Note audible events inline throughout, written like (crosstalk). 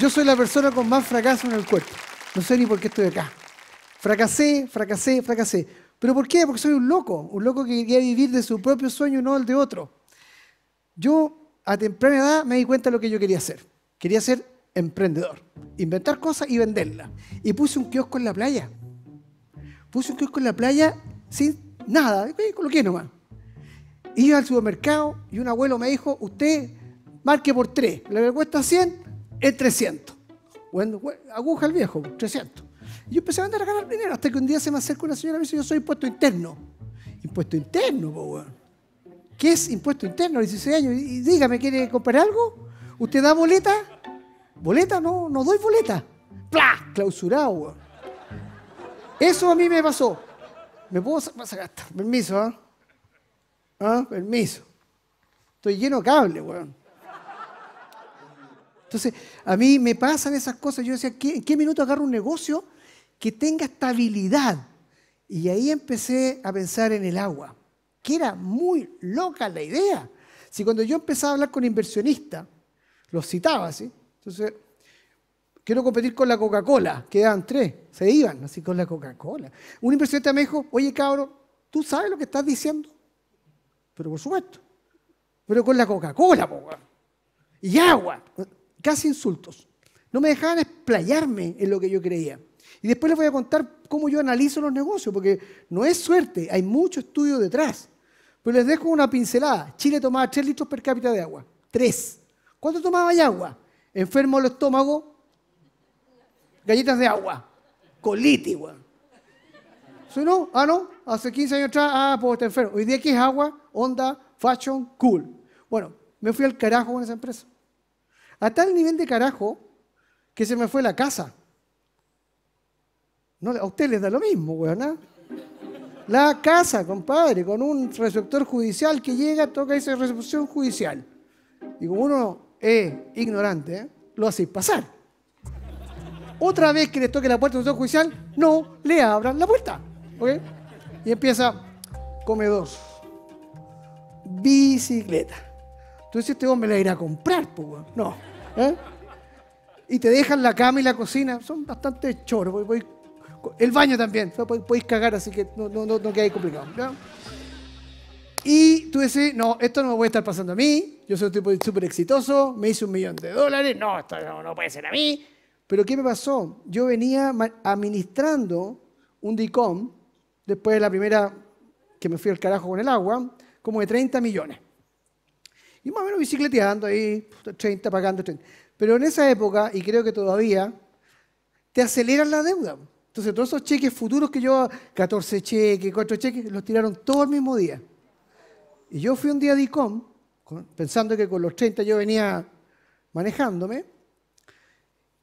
Yo soy la persona con más fracaso en el cuerpo. No sé ni por qué estoy acá. Fracasé, fracasé, fracasé. ¿Pero por qué? Porque soy un loco, un loco que quería vivir de su propio sueño, no el de otro. Yo a temprana edad me di cuenta de lo que yo quería hacer. Quería ser emprendedor, inventar cosas y venderlas. Y puse un kiosco en la playa. Puse un kiosco en la playa sin nada, eh, coloqué nomás. Iba al supermercado y un abuelo me dijo, usted marque por tres, le cuesta 100, e300. Bueno, aguja el viejo, 300. Y yo empecé a andar a ganar dinero hasta que un día se me acerca una señora y me dice, yo soy impuesto interno. Impuesto interno, po, weón. ¿Qué es impuesto interno a 16 años? Y dígame, ¿quiere comprar algo? ¿Usted da boleta? ¿Boleta? No, no doy boleta. ¡Pla! Clausurado, weón. Eso a mí me pasó. ¿Me puedo sacar? Permiso, ¿ah? ¿ah? Permiso. Estoy lleno de cable, weón. Entonces, a mí me pasan esas cosas. Yo decía, ¿en qué minuto agarro un negocio que tenga estabilidad? Y ahí empecé a pensar en el agua, que era muy loca la idea. Si cuando yo empezaba a hablar con inversionistas, los citaba, ¿sí? Entonces, quiero competir con la Coca-Cola, quedaban tres, se iban así con la Coca-Cola. Un inversionista me dijo, oye cabrón, ¿tú sabes lo que estás diciendo? Pero por supuesto, pero con la Coca-Cola, y agua casi insultos. No me dejaban explayarme en lo que yo creía. Y después les voy a contar cómo yo analizo los negocios, porque no es suerte, hay mucho estudio detrás. Pero les dejo una pincelada. Chile tomaba 3 litros per cápita de agua. 3. ¿Cuánto tomaba ya agua? Enfermo el estómago, galletas de agua, colitis, ¿Sí no, ah, no, hace 15 años atrás, ah, pues está enfermo. Hoy día, ¿qué es agua? Onda, fashion, cool. Bueno, me fui al carajo con esa empresa. A tal nivel de carajo que se me fue la casa. No, a usted les da lo mismo, weón. ¿ah? La casa, compadre, con un receptor judicial que llega, toca esa recepción judicial. Y como uno es ignorante, ¿eh? lo hace pasar. Otra vez que le toque la puerta de un judicial, no le abran la puerta. Y empieza come dos. bicicleta. Entonces este hombre la irá a comprar, pues, no. ¿Eh? Y te dejan la cama y la cocina. Son bastante choros. el baño también. Podéis cagar, así que no, no, no, no complicados. Y tú decís, no, esto no me a estar pasando a mí. Yo soy un tipo súper exitoso. Me hice un millón de dólares. No, esto no, no puede ser a mí. Pero ¿qué me pasó? Yo venía administrando un DICOM después de la primera que me fui al carajo con el agua, como de 30 millones. Y más o menos bicicleteando ahí, 30 pagando, 30. Pero en esa época, y creo que todavía, te aceleran la deuda. Entonces, todos esos cheques futuros que yo, 14 cheques, 4 cheques, los tiraron todo el mismo día. Y yo fui un día a DICOM, pensando que con los 30 yo venía manejándome,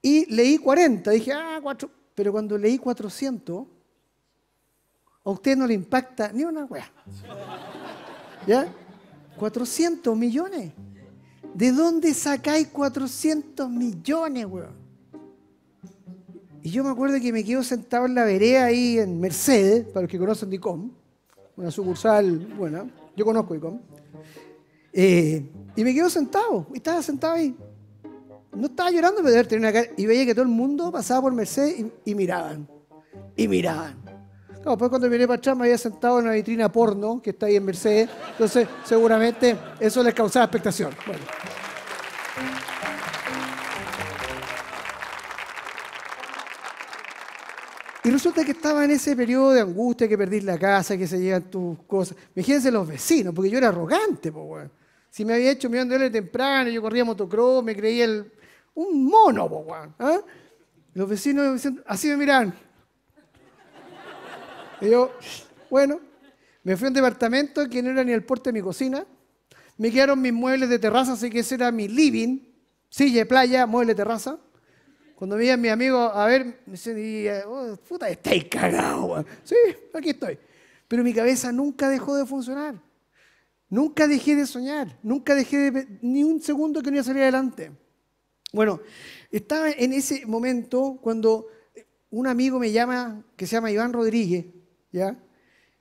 y leí 40. Dije, ah, 4. Pero cuando leí 400, a usted no le impacta ni una weá. ¿Ya? 400 millones. ¿De dónde sacáis 400 millones, weón? Y yo me acuerdo que me quedo sentado en la vereda ahí en Mercedes, para los que conocen DICOM, una sucursal buena. Yo conozco DICOM. Eh, y me quedo sentado, y estaba sentado ahí. No estaba llorando, pero de tener una cara. Y veía que todo el mundo pasaba por Mercedes y miraban. Y miraban después cuando vine para atrás me había sentado en una vitrina porno que está ahí en Mercedes. Entonces, seguramente eso les causaba expectación. Y resulta que estaba en ese periodo de angustia, que perdí la casa, que se llegan tus cosas. Imagínense los vecinos, porque yo era arrogante, po, weón. Si me había hecho un millón de temprano, yo corría motocross, me creía el... un mono, po, weón. ¿ah? Los vecinos así me miran. Y yo, bueno, me fui a un departamento que no era ni el porte de mi cocina. Me quedaron mis muebles de terraza, así que ese era mi living. Silla de playa, mueble de terraza. Cuando veía a mi amigo, a ver, me decía, eh, oh, puta, estáis cagado. Sí, aquí estoy. Pero mi cabeza nunca dejó de funcionar. Nunca dejé de soñar. Nunca dejé de, ni un segundo que no iba a salir adelante. Bueno, estaba en ese momento cuando un amigo me llama, que se llama Iván Rodríguez, ¿ya?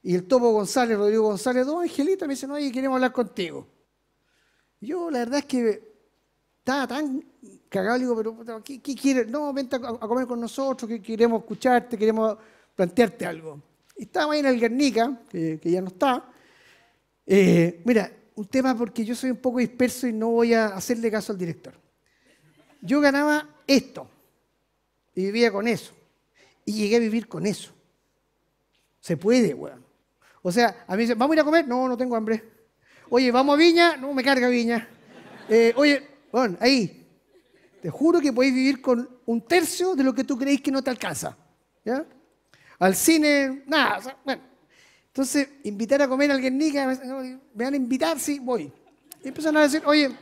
Y el Topo González, Rodrigo González, dos angelitos, me dicen, oye, queremos hablar contigo. Yo la verdad es que estaba tan cagado, digo, pero ¿qué, qué quieres? No, vente a, comer con nosotros, que queremos escucharte, queremos plantearte algo. Y ahí en el Guernica, que, ya no está. Eh, mira, un tema porque yo soy un poco disperso y no voy a hacerle caso al director. Yo ganaba esto y vivía con eso. Y llegué a vivir con eso. Se puede, weón. O sea, a mí dicen, ¿vamos a ir a comer? No, no tengo hambre. Oye, ¿vamos a Viña? No, me carga Viña. Eh, oye, weón, ahí. Te juro que podéis vivir con un tercio de lo que tú creéis que no te alcanza. ¿Ya? Al cine, nada. bueno. Entonces, invitar a comer a alguien nica, me van a invitar, sí, voy. Y empiezan a decir, oye, me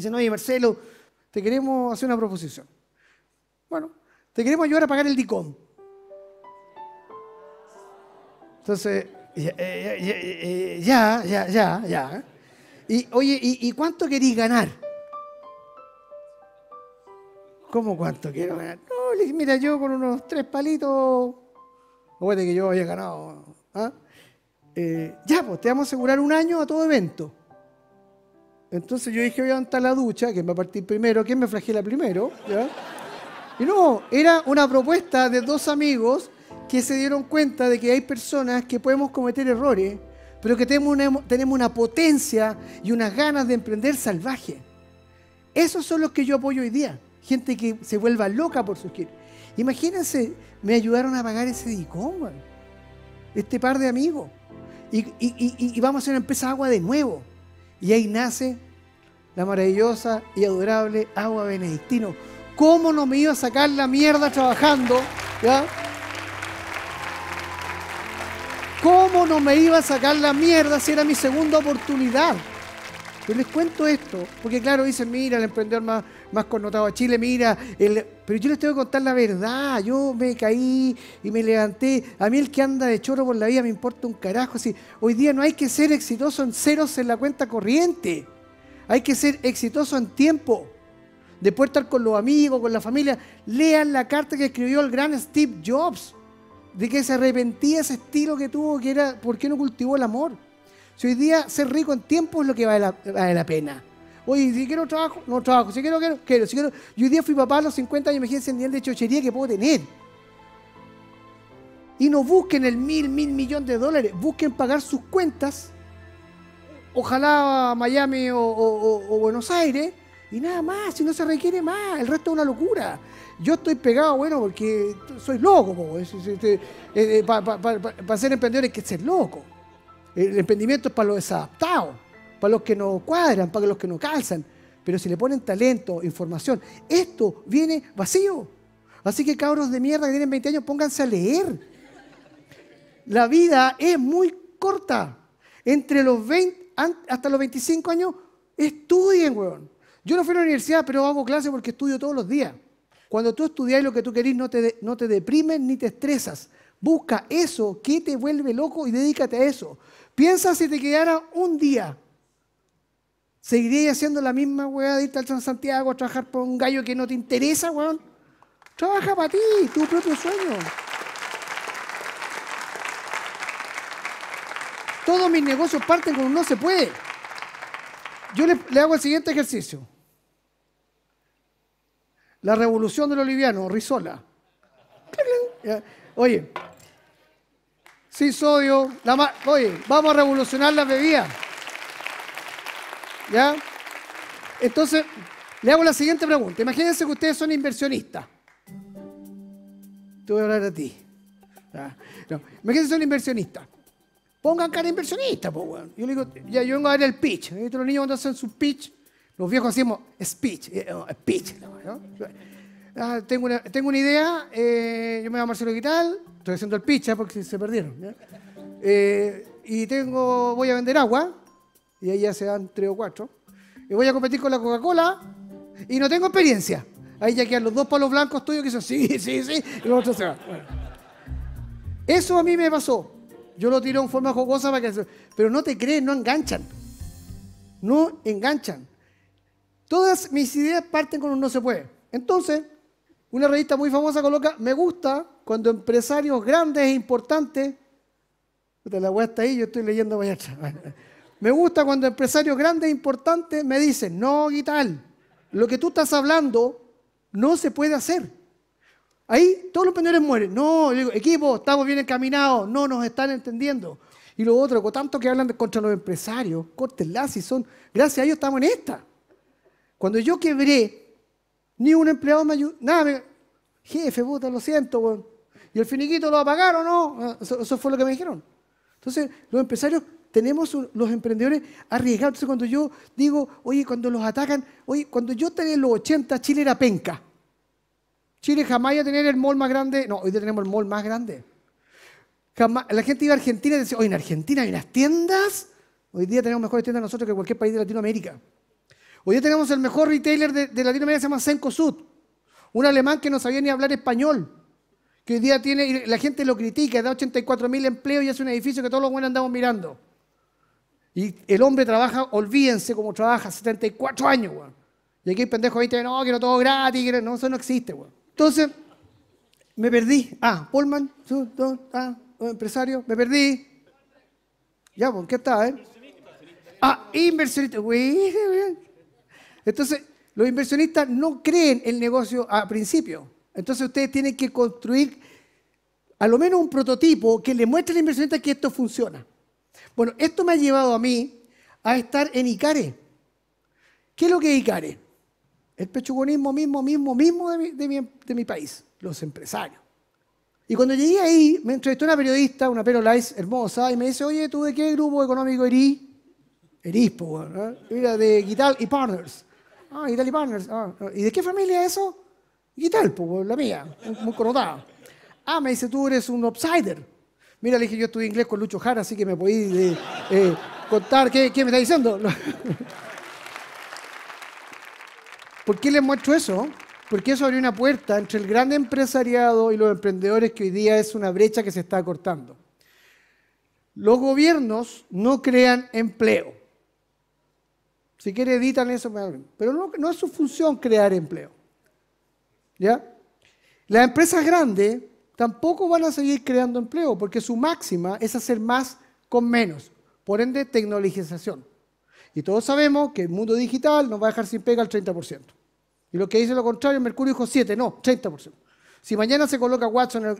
dicen, oye, Marcelo, te queremos hacer una proposición. Bueno, te queremos ayudar a pagar el DICOM. Entonces, eh, eh, ya, ya, ya, ya. Y oye, ¿y, cuánto querís ganar? ¿Cómo cuánto quiero ganar? No, le dije, mira, yo con unos tres palitos, acuérdate que yo había ganado. ¿ah? Eh, ya, pues te vamos a asegurar un año a todo evento. Entonces yo dije, voy a levantar la ducha, ¿quién va a partir primero, ¿quién me flagela primero? Y no, era una propuesta de dos amigos que se dieron cuenta de que hay personas que podemos cometer errores, pero que tenemos una, tenemos una potencia y unas ganas de emprender salvaje. Esos son los que yo apoyo hoy día. Gente que se vuelva loca por surgir. Imagínense, me ayudaron a pagar ese dicón, este par de amigos. Y, vamos a hacer una empresa agua de nuevo. Y ahí nace la maravillosa y adorable agua benedictino. ¿Cómo no me iba a sacar la mierda trabajando? ¿Ya? ¿Cómo no me iba a sacar la mierda si era mi segunda oportunidad? Yo les cuento esto, porque claro, dicen, mira, el emprendedor más, más connotado a Chile, mira, pero yo les tengo que contar la verdad, yo me caí y me levanté, a mí el que anda de choro por la vida me importa un carajo, así, hoy día no hay que ser exitoso en ceros en la cuenta corriente, hay que ser exitoso en tiempo, Después estar con los amigos, con la familia, lean la carta que escribió el gran Steve Jobs, de que se arrepentía ese estilo que tuvo, que era, ¿por qué no cultivó el amor? Si hoy día ser rico en tiempo es lo que vale la, pena. Oye, si quiero trabajo, no trabajo. Si quiero, quiero, quiero. Si quiero. Yo hoy día fui papá a los 50 años, imagínense el nivel de chochería que puedo tener. Y no busquen el mil, mil millones de dólares. Busquen pagar sus cuentas. Ojalá Miami o Buenos Aires. Y nada más, si no se requiere más, el resto es una locura. Yo estoy pegado, bueno, porque soy loco, para ser emprendedor hay que ser loco. El emprendimiento es para los desadaptados, para los que no cuadran, para los que no calzan. Pero si le ponen talento, información, esto viene vacío. Así que cabros de mierda que tienen 20 años, pónganse a leer. La vida es muy corta. Entre los 20, hasta los 25 años, estudien, weón. Yo no fui a la universidad, pero hago clase porque estudio todos los días. Cuando tú estudias lo que tú querés, no te, no te deprimes ni te estresas. Busca eso que te vuelve loco y dedícate a eso. Piensa si te quedara un día. ¿Seguirías haciendo la misma weá de irte al Santiago a trabajar por un gallo que no te interesa, weón? Trabaja para ti, tu propio sueño. Todos mis negocios parten con un no se puede. Yo le hago el siguiente ejercicio. La revolución los oliviano, Rizola. Oye, sin sodio, la oye, vamos a revolucionar las bebidas. ¿Ya? Entonces, le hago la siguiente pregunta. Imagínense que ustedes son inversionistas. Te voy a hablar a ti. Imagínense que son inversionistas. Pongan cara inversionista, pues, bueno. Yo digo, ya, yo vengo a dar el pitch. los niños cuando hacen su pitch? Los viejos hacíamos speech, eh, speech. Ah, tengo, una, tengo, una, idea, eh, yo me llamo Marcelo Guital, estoy haciendo el pitch ¿eh? porque se perdieron. y tengo, voy a vender agua, y ahí ya se dan tres o cuatro. Y voy a competir con la Coca-Cola, y no tengo experiencia. Ahí ya quedan los dos palos blancos tuyos que dicen sí, sí, sí, y los otros se van. Eso a mí me pasó. Yo lo tiré en forma jocosa para que... Pero no te crees no enganchan. No enganchan. Todas mis ideas parten con un no se puede. Entonces, una revista muy famosa coloca, me gusta cuando empresarios grandes e importantes, la web está ahí, yo estoy leyendo para allá. (laughs) Me gusta cuando empresarios grandes e importantes me dicen, no, tal. lo que tú estás hablando no se puede hacer. Ahí todos los emprendedores mueren. No, digo, equipo, estamos bien encaminados, no nos están entendiendo. Y lo otro, con tanto que hablan contra los empresarios, la si son, gracias a ellos estamos en esta. Cuando yo quebré, ni un empleado me ayudó. Nada, jefe, puta, lo siento, ¿Y el finiquito lo apagaron no? Ah, eso, fue lo que me dijeron. Entonces, los empresarios, tenemos los emprendedores arriesgados. Entonces, cuando yo digo, oye, cuando los atacan, oye, cuando yo tenía los 80, Chile era penca. Chile jamás iba a tener el mall más grande. No, hoy día tenemos el mall más grande. la gente iba a Argentina y decía, oye, en Argentina hay las tiendas. Hoy día tenemos mejores tiendas nosotros que cualquier país de Latinoamérica. Hoy día tenemos el mejor retailer de, de Latinoamérica, se llama Sud. un alemán que no sabía ni hablar español, que hoy día tiene, la gente lo critica, da 84 mil empleos y es un edificio que todos los buenos andamos mirando. Y el hombre trabaja, olvídense cómo trabaja, 74 años, weón. Y aquí el pendejo ahí te no, quiero todo gratis, no, eso no existe, weón. Entonces, me perdí. Ah, Pullman, ah, empresario, me perdí. Ya, pues, qué está, eh? Ah, inversionista, güey, (laughs) Entonces, los inversionistas no creen el negocio a principio. Entonces, ustedes tienen que construir a lo menos un prototipo que le muestre al inversionista que esto funciona. Bueno, esto me ha llevado a mí a estar en ICARE. ¿Qué es lo que es ICARE? El pechugonismo mismo, mismo, mismo de mi, país, los empresarios. Y cuando llegué ahí, me entrevistó una periodista, una perolais hermosa, y me dice, oye, ¿tú de qué grupo económico erís? Erispo, ¿verdad? de Guital y Partners. Ah, y Banners. Ah, ah, ¿Y de qué familia es eso? ¿Y tal? Pues la mía, muy connotada. Ah, me dice, tú eres un outsider. Mira, le dije, yo estudié inglés con Lucho Jara, así que me podí eh, eh, contar qué, qué, me está diciendo. (laughs) ¿Por qué les muestro eso? Porque eso abrió una puerta entre el gran empresariado y los emprendedores que hoy día es una brecha que se está cortando. Los gobiernos no crean empleo. Si quiere editan eso, pero no, es su función crear empleo. ¿Ya? Las empresas grandes tampoco van a seguir creando empleo porque su máxima es hacer más con menos. Por ende, tecnologización. Y todos sabemos que el mundo digital nos va a dejar sin pega al 30%. Y lo que dice lo contrario, Mercurio dijo 7, no, 30%. Si mañana se coloca Watson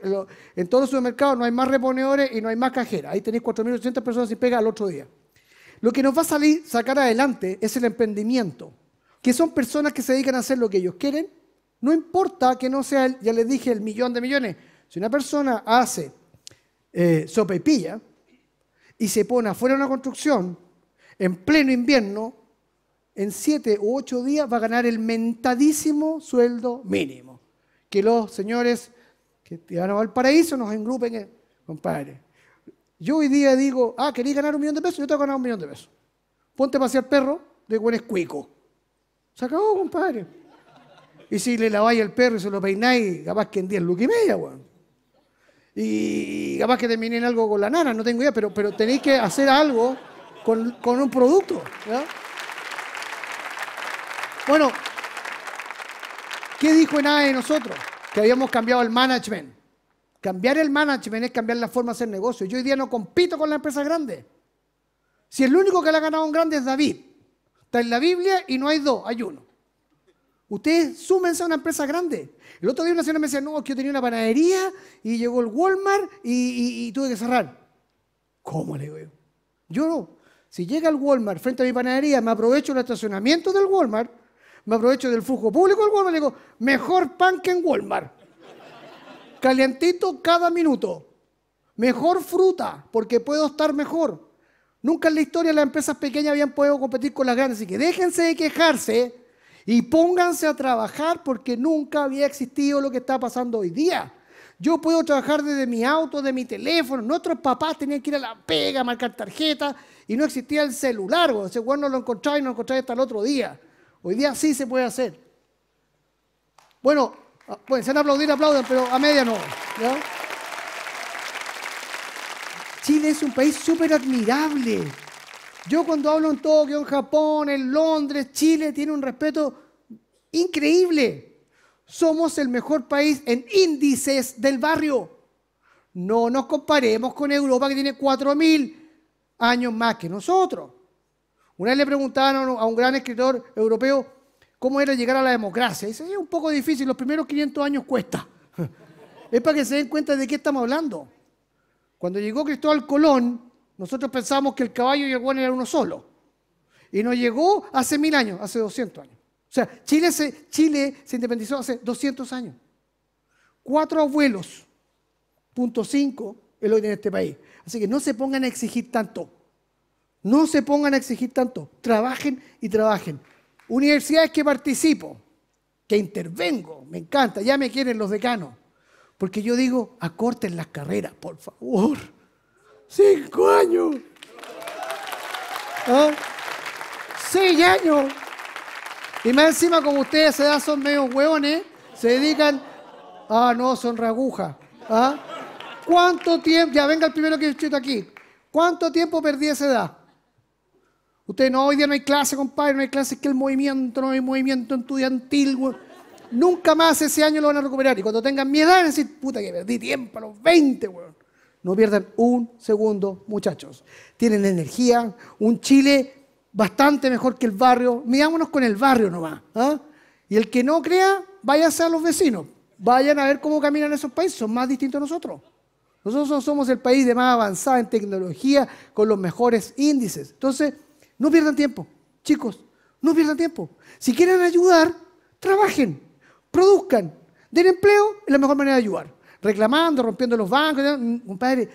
en, todos los supermercados, no hay más reponedores y no hay más cajeras. Ahí tenéis 4.800 personas sin pega al otro día. Lo que nos va a salir, sacar adelante es el emprendimiento, que son personas que se dedican a hacer lo que ellos quieren. No importa que no sea, ya les dije, el millón de millones. Si una persona hace eh, sopa y pilla y se pone afuera de una construcción, en pleno invierno, en siete u ocho días va a ganar el mentadísimo sueldo mínimo. Que los señores que van a paraíso nos engrupen, eh, compadre. Yo hoy día digo, ah, ¿queréis ganar un millón de pesos? Yo te voy a ganar un millón de pesos. Ponte a pasear perro, de eres cuico. Se acabó, compadre. Y si le laváis al perro y se lo peináis, capaz que en 10 lucas y media, weón. Y capaz que terminen algo con la nana, no tengo idea, pero, pero tenéis que hacer algo con, un producto. Bueno, ¿qué dijo en de nosotros? Que habíamos cambiado el management. Cambiar el management es cambiar la forma de hacer negocio. Yo hoy día no compito con las empresas grandes. Si el único que le ha ganado un grande es David. Está en la Biblia y no hay dos, hay uno. Ustedes súmense a una empresa grande. El otro día una señora me decía, no, que yo tenía una panadería y llegó el Walmart y, tuve que cerrar. ¿Cómo le digo yo? Yo no. Si llega el Walmart frente a mi panadería, me aprovecho del estacionamiento del Walmart, me aprovecho del flujo público del Walmart y digo, mejor pan que en Walmart. Calientito cada minuto. Mejor fruta, porque puedo estar mejor. Nunca en la historia las empresas pequeñas habían podido competir con las grandes. Así que déjense de quejarse y pónganse a trabajar porque nunca había existido lo que está pasando hoy día. Yo puedo trabajar desde mi auto, de mi teléfono. Nuestros papás tenían que ir a la pega, marcar tarjeta y no existía el celular. O bueno, no lo encontráis y no lo hasta el otro día. Hoy día sí se puede hacer. Bueno, Ah, bueno, se han aplaudan, pero a media no. Chile es un país súper admirable. Yo cuando hablo en Tokio, en Japón, en Londres, Chile tiene un respeto increíble. Somos el mejor país en índices del barrio. No nos comparemos con Europa que tiene 4.000 años más que nosotros. Una vez le preguntaron a un gran escritor europeo, cómo era llegar a la democracia. Dice, es un poco difícil, los primeros 500 años cuesta. (laughs) es para que se den cuenta de qué estamos hablando. Cuando llegó Cristóbal Colón, nosotros pensábamos que el caballo y el guano eran uno solo. Y no llegó hace mil años, hace 200 años. O sea, Chile se, Chile se independizó hace 200 años. Cuatro abuelos, punto cinco, es lo que tiene este país. Así que no se pongan a exigir tanto. No se pongan a exigir tanto. Trabajen y trabajen. Universidades que participo, que intervengo, me encanta, ya me quieren los decanos. Porque yo digo, acorten las carreras, por favor. Cinco años. ¿Ah? Seis años. Y más encima, como ustedes se dan, son medio hueones, se dedican. Ah, no, son ragujas. ¿ah? ¿Cuánto tiempo? Ya venga el primero que chuta aquí. ¿Cuánto tiempo perdí esa edad? Ustedes no, hoy día no hay clase, compadre, no hay clase, es que el movimiento, no hay movimiento estudiantil, güey. Nunca más ese año lo van a recuperar. Y cuando tengan mi edad, van a decir, puta, que perdí tiempo a los 20, güey. No pierdan un segundo, muchachos. Tienen energía, un Chile bastante mejor que el barrio. Miámonos con el barrio nomás. ¿ah? Y el que no crea, váyase a los vecinos. Vayan a ver cómo caminan esos países. Son más distintos a nosotros. Nosotros somos el país de más avanzada en tecnología, con los mejores índices. Entonces, no pierdan tiempo, chicos, no pierdan tiempo. Si quieren ayudar, trabajen, produzcan, den empleo, es la mejor manera de ayudar. Reclamando, rompiendo los bancos, mm, compadre.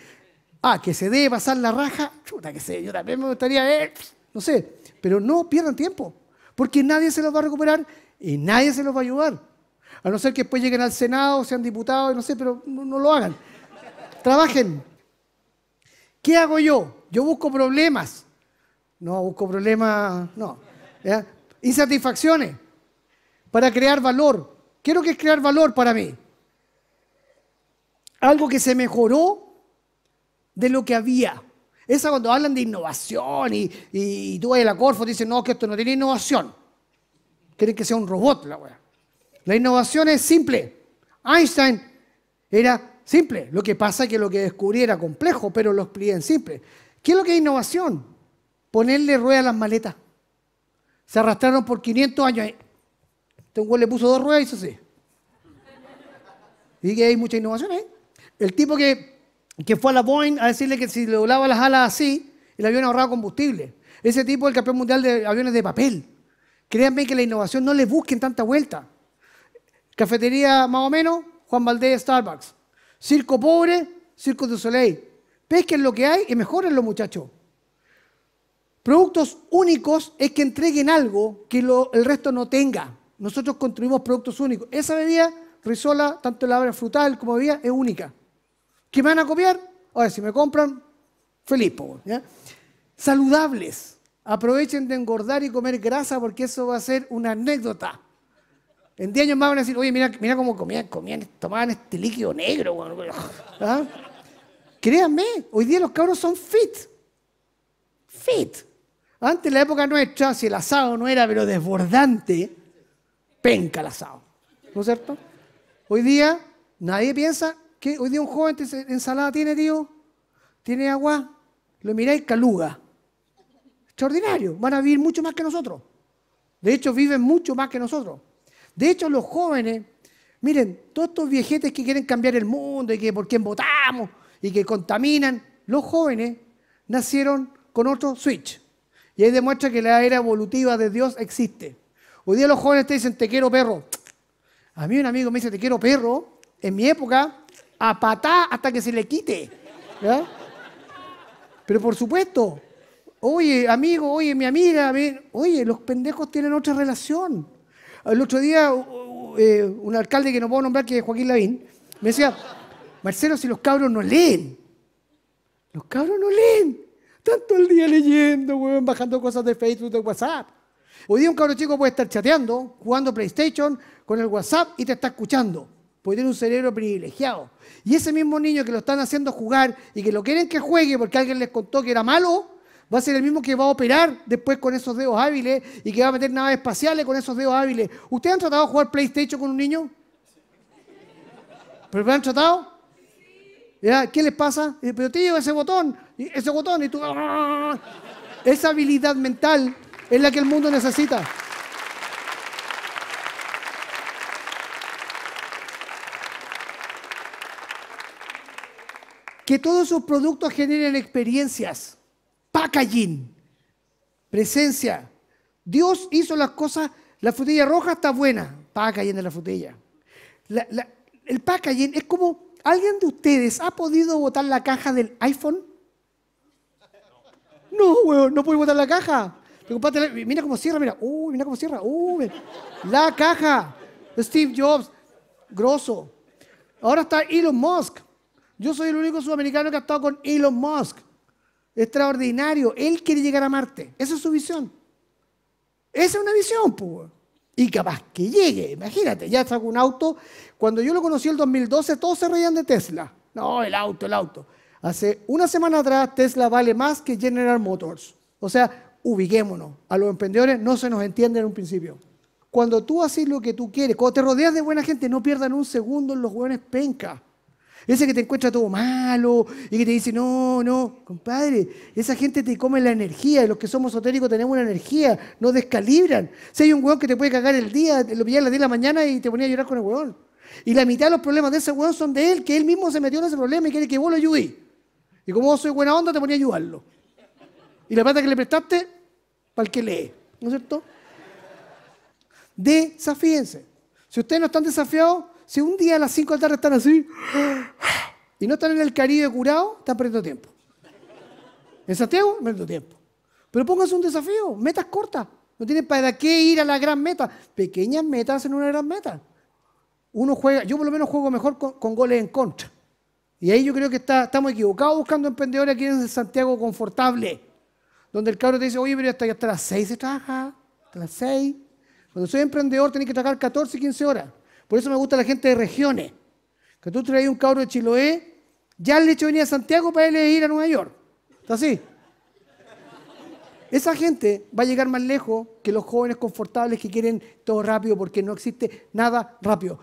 Ah, que se dé, pasar la raja, chuta que sé, yo también me gustaría, eh, no sé, pero no pierdan tiempo, porque nadie se los va a recuperar y nadie se los va a ayudar. A no ser que después lleguen al Senado, sean diputados, no sé, pero no lo hagan. Trabajen. ¿Qué hago yo? Yo busco problemas. No busco problemas, no. Insatisfacciones para crear valor. Quiero que es crear valor para mí? Algo que se mejoró de lo que había. Esa cuando hablan de innovación y, tú vas a la Corfo dicen, no, que esto no tiene innovación. Quieren que sea un robot la weá. La innovación es simple. Einstein era simple. Lo que pasa es que lo que descubrí era complejo, pero lo expliqué en simple. ¿Qué es lo que es innovación? ponerle ruedas a las maletas. Se arrastraron por 500 años. Eh. Este güey le puso dos ruedas y eso Y que hay mucha innovación eh. El tipo que, fue a la Boeing a decirle que si le doblaba las alas así, el avión ahorraba combustible. Ese tipo es el campeón mundial de aviones de papel. Créanme que la innovación no le busquen tanta vuelta. Cafetería más o menos, Juan valdez Starbucks. Circo pobre, Circo de Soleil. Pesquen lo que hay y mejorenlo, muchachos. Productos únicos es que entreguen algo que el resto no tenga. Nosotros construimos productos únicos. Esa bebida, risola, tanto la obra frutal como bebida, es única. ¿Qué me van a copiar? Ahora, si me compran, feliz, Saludables. Aprovechen de engordar y comer grasa porque eso va a ser una anécdota. En 10 años más van a decir, oye, mira, mira cómo comían, comían, tomaban este líquido negro. ¿Ah? Créanme, hoy día los cabros son fit. Fit. Antes, en la época nuestra, si el asado no era pero desbordante, penca el asado. ¿No es cierto? Hoy día, nadie piensa que hoy día un joven ensalada tiene, tío, tiene agua, lo miráis caluga. Extraordinario, van a vivir mucho más que nosotros. De hecho, viven mucho más que nosotros. De hecho, los jóvenes, miren, todos estos viejetes que quieren cambiar el mundo y que por quién votamos y que contaminan, los jóvenes nacieron con otro switch. Y ahí demuestra que la era evolutiva de Dios existe. Hoy día los jóvenes te dicen, te quiero perro. A mí un amigo me dice, te quiero perro. En mi época, a patá hasta que se le quite. Pero por supuesto, oye, amigo, oye, mi amiga, oye, los pendejos tienen otra relación. El otro día, eh, un alcalde que no puedo nombrar, que es Joaquín Lavín, me decía, Marcelo, si los cabros no leen, los cabros no leen todo el día leyendo, weón, bajando cosas de Facebook, de WhatsApp. Hoy día un cabro chico puede estar chateando, jugando PlayStation con el WhatsApp y te está escuchando. Puede tener un cerebro privilegiado. Y ese mismo niño que lo están haciendo jugar y que lo quieren que juegue porque alguien les contó que era malo, va a ser el mismo que va a operar después con esos dedos hábiles y que va a meter naves espaciales con esos dedos hábiles. ¿Ustedes han tratado de jugar PlayStation con un niño? ¿Pero lo han tratado? ¿Qué les pasa? Eh, pero tío, ese botón, ese botón, y tú... ¡ah! Esa habilidad mental es la que el mundo necesita. Que todos sus productos generen experiencias, packaging, presencia. Dios hizo las cosas, la frutilla roja está buena, packaging de la frutilla. el packaging es como ¿Alguien de ustedes ha podido botar la caja del iPhone? No, no puedo botar la caja. Mira cómo cierra, mira. Uy, mira cómo cierra. la caja. Steve Jobs, grosso. Ahora está Elon Musk. Yo soy el único sudamericano que ha estado con Elon Musk. Extraordinario. Él quiere llegar a Marte. Esa es su visión. Esa es una visión, pues. Y capaz que llegue, imagínate, ya sacó un auto. Cuando yo lo conocí en el 2012, todos se reían de Tesla. No, el auto, el auto. Hace una semana atrás, Tesla vale más que General Motors. O sea, ubiquémonos. A los emprendedores no se nos entiende en un principio. Cuando tú haces lo que tú quieres, cuando te rodeas de buena gente, no pierdan un segundo en los hueones penca. Ese que te encuentra todo malo y que te dice, no, no, compadre, esa gente te come la energía. los que somos esotéricos tenemos una energía, nos descalibran. Si hay un hueón que te puede cagar el día, lo pillas a las 10 de la mañana y te ponía a llorar con el hueón. Y la mitad de los problemas de ese hueón son de él, que él mismo se metió en ese problema y quiere que vos lo ayudes. Y como vos soy buena onda, te ponía a ayudarlo. Y la plata que le prestaste, para el que lee. ¿No es cierto? Desafíense. Si ustedes no están desafiados, si un día a las 5 de la tarde están así y no están en el Caribe curado, están perdiendo tiempo. En Santiago, perdiendo tiempo. Pero pónganse un desafío, metas cortas. No tienen para qué ir a la gran meta. Pequeñas metas en una gran meta. Uno juega, yo por lo menos juego mejor con, goles en contra. Y ahí yo creo que está, estamos equivocados buscando emprendedores aquí en Santiago confortable. Donde el cabro te dice, oye, pero hasta, hasta las 6 se trabaja, hasta las 6. Cuando soy emprendedor tenés que trabajar 14, 15 horas. Por eso me gusta la gente de regiones. Que tú traes un cabro de Chiloé, ya he hecho venir a Santiago para él ir a Nueva York. ¿Está así? Esa gente va a llegar más lejos que los jóvenes confortables que quieren todo rápido porque no existe nada rápido.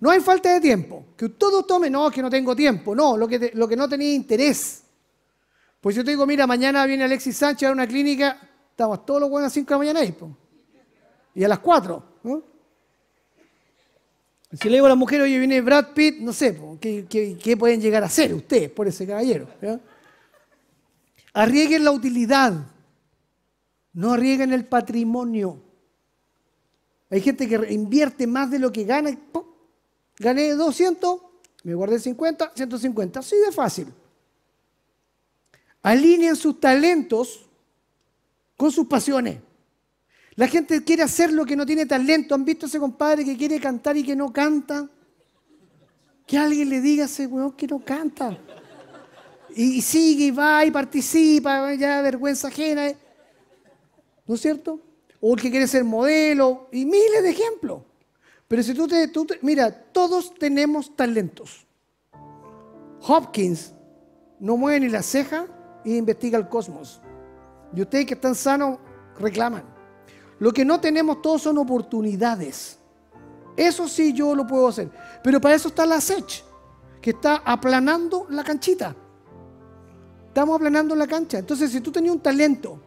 No hay falta de tiempo. Que todos tome, no, que no tengo tiempo. No, lo que, lo que no tenía interés. Pues yo te digo, mira, mañana viene Alexis Sánchez a una clínica, estamos todos los buenos a las 5 de la mañana ahí, y a las 4. ¿no? Si le digo a la mujer, oye, viene Brad Pitt, no sé, ¿qué, pueden llegar a hacer ustedes por ese caballero? ¿ya? Arrieguen la utilidad, no arrieguen el patrimonio. Hay gente que invierte más de lo que gana. Gané 200, me guardé 50, 150, así de fácil. Alineen sus talentos con sus pasiones. La gente quiere hacer lo que no tiene talento. ¿Han visto ese compadre que quiere cantar y que no canta? Que alguien le diga a ese weón que no canta. Y, sigue y va y participa, ya vergüenza ajena. Eh. ¿No es cierto? O el que quiere ser modelo, y miles de ejemplos. Pero si tú te, tú Mira, todos tenemos talentos. Hopkins no mueve ni la ceja y investiga el cosmos. Y ustedes que están sanos reclaman. Lo que no tenemos todos son oportunidades. Eso sí yo lo puedo hacer. Pero para eso está la SECH, que está aplanando la canchita. Estamos aplanando la cancha. Entonces, si tú tenías un talento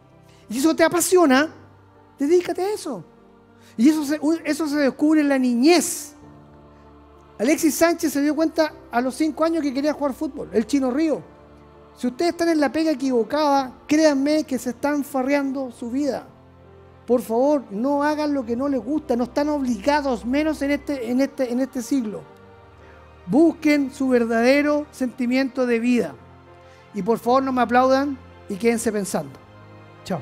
y eso te apasiona, dedícate a eso. Y eso se, eso se descubre en la niñez. Alexis Sánchez se dio cuenta a los cinco años que quería jugar fútbol, el Chino Río. Si ustedes están en la pega equivocada, créanme que se están farreando su vida. Por favor, no hagan lo que no les gusta, no están obligados, menos en este, en este, en este siglo. Busquen su verdadero sentimiento de vida. Y por favor, no me aplaudan y quédense pensando. Chao.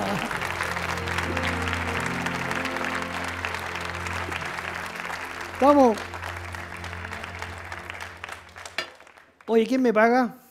(laughs) Vamos. Oye, ¿quién me paga?